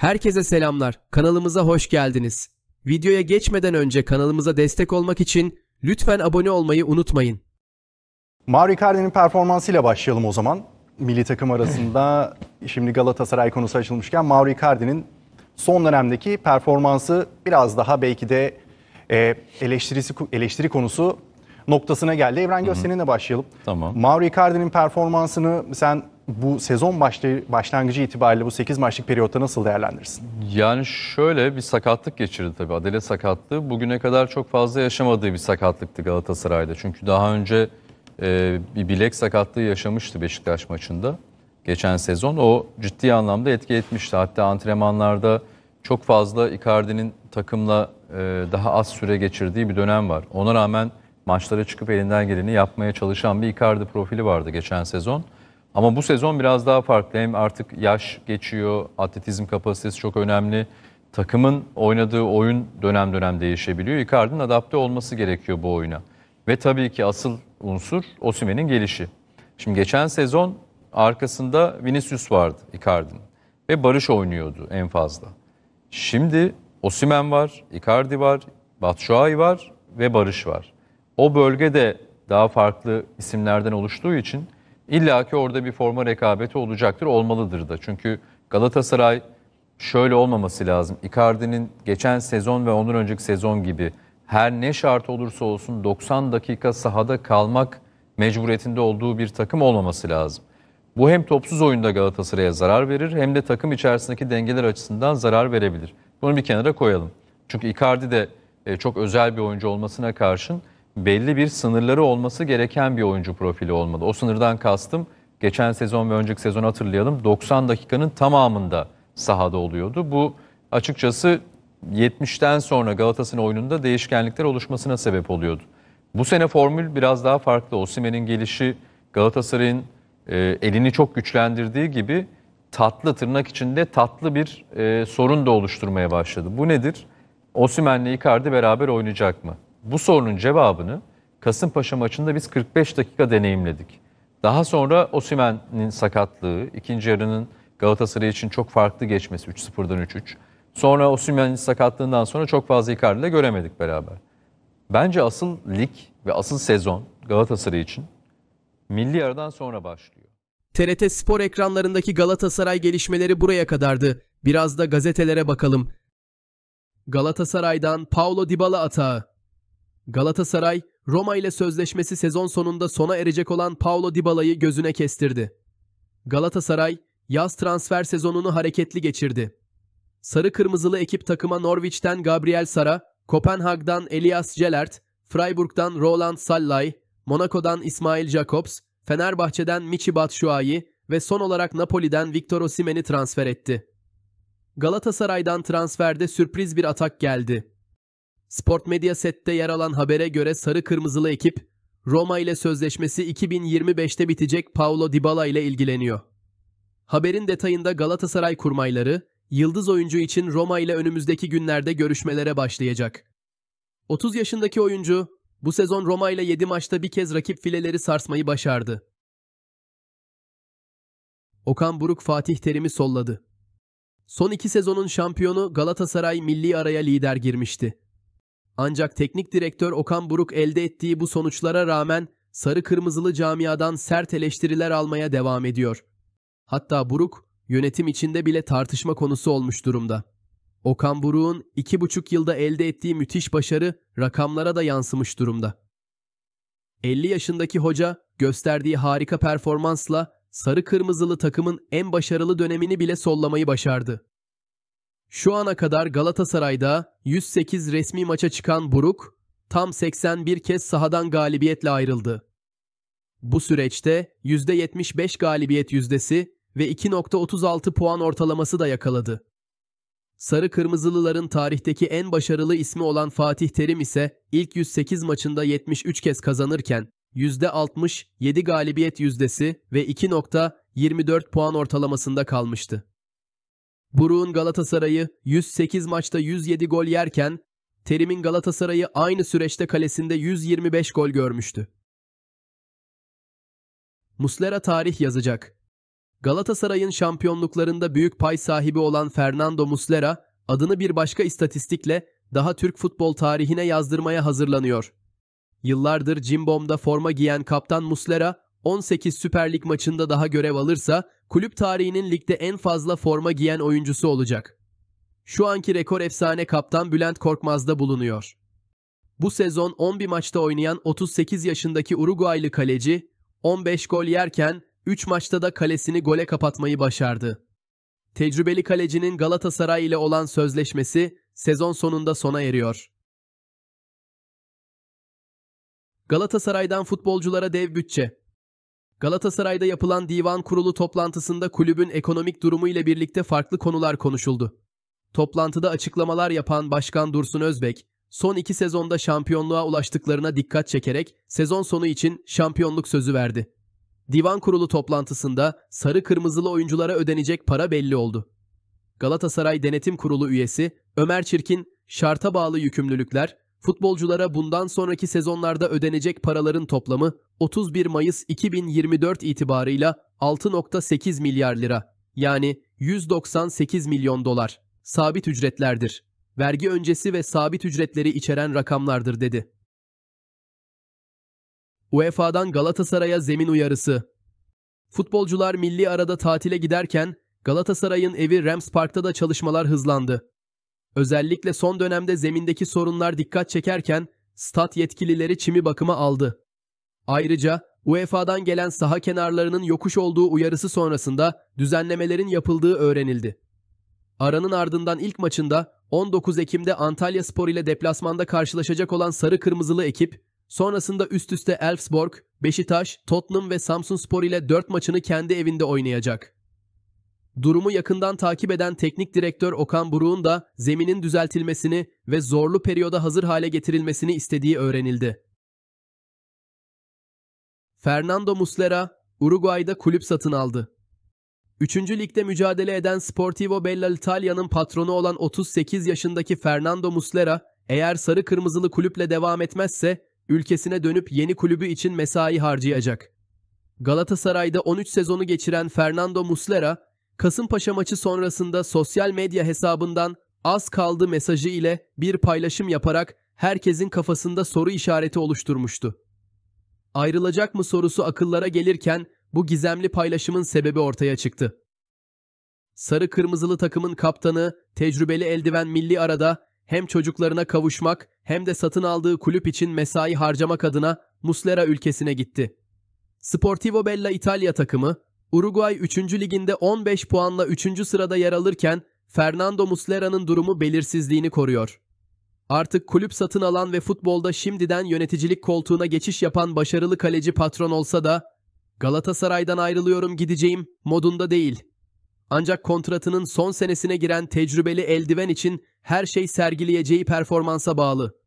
Herkese selamlar. Kanalımıza hoş geldiniz. Videoya geçmeden önce kanalımıza destek olmak için lütfen abone olmayı unutmayın. Mario Icardi'nin performansıyla başlayalım o zaman. Milli takım arasında şimdi Galatasaray konusu açılmışken Mauro Icardi'nin son dönemdeki performansı biraz daha belki de e, eleştirisi eleştiri konusu noktasına geldi. Evren seninle başlayalım. Tamam. Mauro Icardi'nin performansını sen bu sezon başlangıcı itibariyle bu 8 maçlık periyotta nasıl değerlendirirsin? Yani şöyle bir sakatlık geçirdi tabii. Adele sakatlığı bugüne kadar çok fazla yaşamadığı bir sakatlıktı Galatasaray'da. Çünkü daha önce e, bir bilek sakatlığı yaşamıştı Beşiktaş maçında geçen sezon. O ciddi anlamda etki etmişti. Hatta antrenmanlarda çok fazla Icardi'nin takımla e, daha az süre geçirdiği bir dönem var. Ona rağmen maçlara çıkıp elinden geleni yapmaya çalışan bir Icardi profili vardı geçen sezon. Ama bu sezon biraz daha farklı. Hem artık yaş geçiyor, atletizm kapasitesi çok önemli. Takımın oynadığı oyun dönem dönem değişebiliyor. Icardi'nin adapte olması gerekiyor bu oyuna. Ve tabii ki asıl unsur Osimen'in gelişi. Şimdi geçen sezon arkasında Vinicius vardı Icardi'nin ve Barış oynuyordu en fazla. Şimdi Osimen var, Icardi var, Batshuayi var ve Barış var. O bölgede daha farklı isimlerden oluştuğu için İlla ki orada bir forma rekabeti olacaktır, olmalıdır da. Çünkü Galatasaray şöyle olmaması lazım. Icardi'nin geçen sezon ve ondan önceki sezon gibi her ne şart olursa olsun 90 dakika sahada kalmak mecburiyetinde olduğu bir takım olmaması lazım. Bu hem topsuz oyunda Galatasaray'a zarar verir hem de takım içerisindeki dengeler açısından zarar verebilir. Bunu bir kenara koyalım. Çünkü Icardi de e, çok özel bir oyuncu olmasına karşın belli bir sınırları olması gereken bir oyuncu profili olmalı. O sınırdan kastım geçen sezon ve önceki sezon hatırlayalım 90 dakikanın tamamında sahada oluyordu. Bu açıkçası 70'ten sonra Galatasaray'ın oyununda değişkenlikler oluşmasına sebep oluyordu. Bu sene formül biraz daha farklı. Osimen'in gelişi Galatasaray'ın e, elini çok güçlendirdiği gibi tatlı tırnak içinde tatlı bir e, sorun da oluşturmaya başladı. Bu nedir? Osimen'le Icardi beraber oynayacak mı? Bu sorunun cevabını Kasımpaşa maçında biz 45 dakika deneyimledik. Daha sonra Osimen'in sakatlığı, ikinci yarının Galatasaray için çok farklı geçmesi 3-0'dan 3-3. Sonra Osimhen'in sakatlığından sonra çok fazla Icardi'yle göremedik beraber. Bence asıl lig ve asıl sezon Galatasaray için milli aradan sonra başlıyor. TRT spor ekranlarındaki Galatasaray gelişmeleri buraya kadardı. Biraz da gazetelere bakalım. Galatasaray'dan Paulo Dybala atağı. Galatasaray, Roma ile sözleşmesi sezon sonunda sona erecek olan Paulo Dybala'yı gözüne kestirdi. Galatasaray, yaz transfer sezonunu hareketli geçirdi. Sarı Kırmızılı ekip takıma Norwich'ten Gabriel Sara, Kopenhag'dan Elias Gelert, Freiburg'dan Roland Sallay, Monaco'dan İsmail Jacobs, Fenerbahçe'den Michi Batshuayi ve son olarak Napoli'den Victor Osimhen'i transfer etti. Galatasaray'dan transferde sürpriz bir atak geldi. Sport medya sette yer alan habere göre sarı kırmızılı ekip Roma ile sözleşmesi 2025'te bitecek Paulo Dybala ile ilgileniyor. Haberin detayında Galatasaray kurmayları yıldız oyuncu için Roma ile önümüzdeki günlerde görüşmelere başlayacak. 30 yaşındaki oyuncu bu sezon Roma ile 7 maçta bir kez rakip fileleri sarsmayı başardı. Okan Buruk Fatih Terim'i solladı. Son iki sezonun şampiyonu Galatasaray milli araya lider girmişti. Ancak teknik direktör Okan Buruk elde ettiği bu sonuçlara rağmen sarı kırmızılı camiadan sert eleştiriler almaya devam ediyor. Hatta Buruk yönetim içinde bile tartışma konusu olmuş durumda. Okan Buruk'un iki buçuk yılda elde ettiği müthiş başarı rakamlara da yansımış durumda. 50 yaşındaki hoca gösterdiği harika performansla sarı kırmızılı takımın en başarılı dönemini bile sollamayı başardı. Şu ana kadar Galatasaray'da 108 resmi maça çıkan Buruk, tam 81 kez sahadan galibiyetle ayrıldı. Bu süreçte %75 galibiyet yüzdesi ve 2.36 puan ortalaması da yakaladı. Sarı Kırmızılıların tarihteki en başarılı ismi olan Fatih Terim ise ilk 108 maçında 73 kez kazanırken %67 galibiyet yüzdesi ve 2.24 puan ortalamasında kalmıştı. Buruk'un Galatasaray'ı 108 maçta 107 gol yerken Terim'in Galatasaray'ı aynı süreçte kalesinde 125 gol görmüştü. Muslera tarih yazacak. Galatasaray'ın şampiyonluklarında büyük pay sahibi olan Fernando Muslera adını bir başka istatistikle daha Türk futbol tarihine yazdırmaya hazırlanıyor. Yıllardır Cimbom'da forma giyen kaptan Muslera 18 Süper Lig maçında daha görev alırsa kulüp tarihinin ligde en fazla forma giyen oyuncusu olacak. Şu anki rekor efsane kaptan Bülent Korkmaz'da bulunuyor. Bu sezon 11 maçta oynayan 38 yaşındaki Uruguaylı kaleci 15 gol yerken 3 maçta da kalesini gole kapatmayı başardı. Tecrübeli kalecinin Galatasaray ile olan sözleşmesi sezon sonunda sona eriyor. Galatasaray'dan futbolculara dev bütçe Galatasaray'da yapılan divan kurulu toplantısında kulübün ekonomik durumu ile birlikte farklı konular konuşuldu. Toplantıda açıklamalar yapan Başkan Dursun Özbek, son iki sezonda şampiyonluğa ulaştıklarına dikkat çekerek sezon sonu için şampiyonluk sözü verdi. Divan kurulu toplantısında sarı kırmızılı oyunculara ödenecek para belli oldu. Galatasaray Denetim Kurulu üyesi Ömer Çirkin, şarta bağlı yükümlülükler, Futbolculara bundan sonraki sezonlarda ödenecek paraların toplamı 31 Mayıs 2024 itibarıyla 6.8 milyar lira yani 198 milyon dolar sabit ücretlerdir. Vergi öncesi ve sabit ücretleri içeren rakamlardır dedi. UEFA'dan Galatasaray'a zemin uyarısı. Futbolcular milli arada tatile giderken Galatasaray'ın evi Rams Park'ta da çalışmalar hızlandı. Özellikle son dönemde zemindeki sorunlar dikkat çekerken stat yetkilileri çimi bakıma aldı. Ayrıca UEFA'dan gelen saha kenarlarının yokuş olduğu uyarısı sonrasında düzenlemelerin yapıldığı öğrenildi. Aranın ardından ilk maçında 19 Ekim'de Antalya Spor ile deplasmanda karşılaşacak olan Sarı Kırmızılı ekip, sonrasında üst üste Elfsborg, Beşiktaş, Tottenham ve Samsun Spor ile 4 maçını kendi evinde oynayacak. Durumu yakından takip eden teknik direktör Okan Buruk'un da zeminin düzeltilmesini ve zorlu periyoda hazır hale getirilmesini istediği öğrenildi. Fernando Muslera, Uruguay'da kulüp satın aldı. Üçüncü ligde mücadele eden Sportivo Bella Italia'nın patronu olan 38 yaşındaki Fernando Muslera, eğer sarı kırmızılı kulüple devam etmezse ülkesine dönüp yeni kulübü için mesai harcayacak. Galatasaray'da 13 sezonu geçiren Fernando Muslera, Kasımpaşa maçı sonrasında sosyal medya hesabından az kaldı mesajı ile bir paylaşım yaparak herkesin kafasında soru işareti oluşturmuştu. Ayrılacak mı sorusu akıllara gelirken bu gizemli paylaşımın sebebi ortaya çıktı. Sarı kırmızılı takımın kaptanı, tecrübeli eldiven milli arada hem çocuklarına kavuşmak hem de satın aldığı kulüp için mesai harcamak adına Muslera ülkesine gitti. Sportivo Bella İtalya takımı Uruguay 3. liginde 15 puanla 3. sırada yer alırken Fernando Muslera'nın durumu belirsizliğini koruyor. Artık kulüp satın alan ve futbolda şimdiden yöneticilik koltuğuna geçiş yapan başarılı kaleci patron olsa da Galatasaray'dan ayrılıyorum gideceğim modunda değil. Ancak kontratının son senesine giren tecrübeli eldiven için her şey sergileyeceği performansa bağlı.